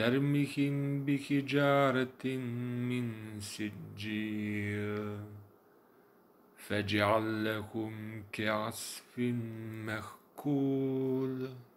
ترمهم بحجارة من سجيل فاجعل لهم كعصف مخكول